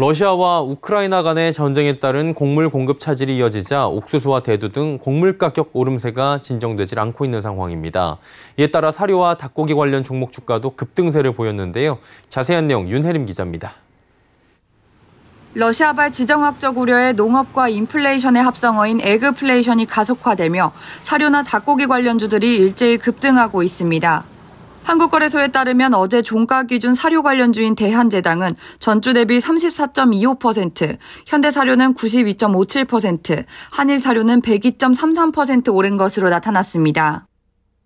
러시아와 우크라이나 간의 전쟁에 따른 곡물 공급 차질이 이어지자 옥수수와 대두 등 곡물 가격 오름세가 진정되지 않고 있는 상황입니다. 이에 따라 사료와 닭고기 관련 종목 주가도 급등세를 보였는데요. 자세한 내용 윤혜림 기자입니다. 러시아발 지정학적 우려의 농업과 인플레이션의 합성어인 에그플레이션이 가속화되며 사료나 닭고기 관련주들이 일제히 급등하고 있습니다. 한국거래소에 따르면 어제 종가 기준 사료 관련주인 대한제당은 전주 대비 34.25%, 현대사료는 92.57%, 한일사료는 102.33% 오른 것으로 나타났습니다.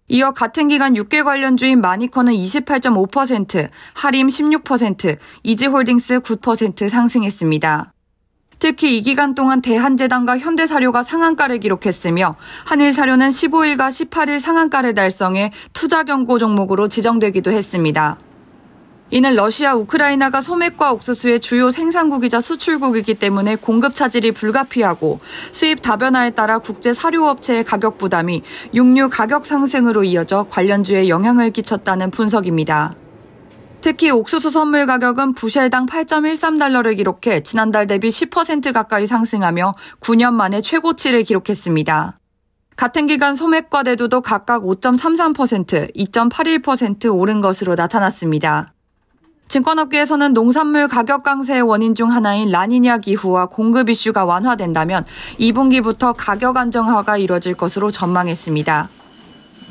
이어 같은 기간 6개 관련주인 마니커는 28.5%, 하림 16%, 이지홀딩스 9% 상승했습니다. 특히 이 기간 동안 대한제당과 현대사료가 상한가를 기록했으며 한일사료는 15일과 18일 상한가를 달성해 투자 경고 종목으로 지정되기도 했습니다. 이는 러시아 우크라이나가 소맥과 옥수수의 주요 생산국이자 수출국이기 때문에 공급 차질이 불가피하고 수입 다변화에 따라 국제 사료업체의 가격 부담이 육류 가격 상승으로 이어져 관련주에 영향을 끼쳤다는 분석입니다. 특히 옥수수 선물 가격은 부쉘당 8.13달러를 기록해 지난달 대비 10% 가까이 상승하며 9년 만에 최고치를 기록했습니다. 같은 기간 소맥과 대두도 각각 5.33%, 2.81% 오른 것으로 나타났습니다. 증권업계에서는 농산물 가격 강세의 원인 중 하나인 라니냐 기후와 공급 이슈가 완화된다면 2분기부터 가격 안정화가 이뤄질 것으로 전망했습니다.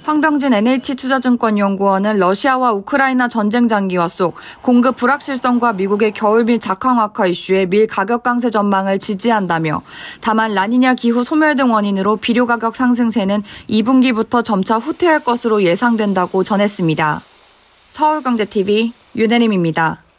황병진 NH투자증권연구원은 러시아와 우크라이나 전쟁 장기화 속 공급 불확실성과 미국의 겨울밀 작황 악화 이슈의 밀 가격 강세 전망을 지지한다며 다만 라니냐 기후 소멸 등 원인으로 비료 가격 상승세는 2분기부터 점차 후퇴할 것으로 예상된다고 전했습니다. 서울경제TV 윤혜림입니다.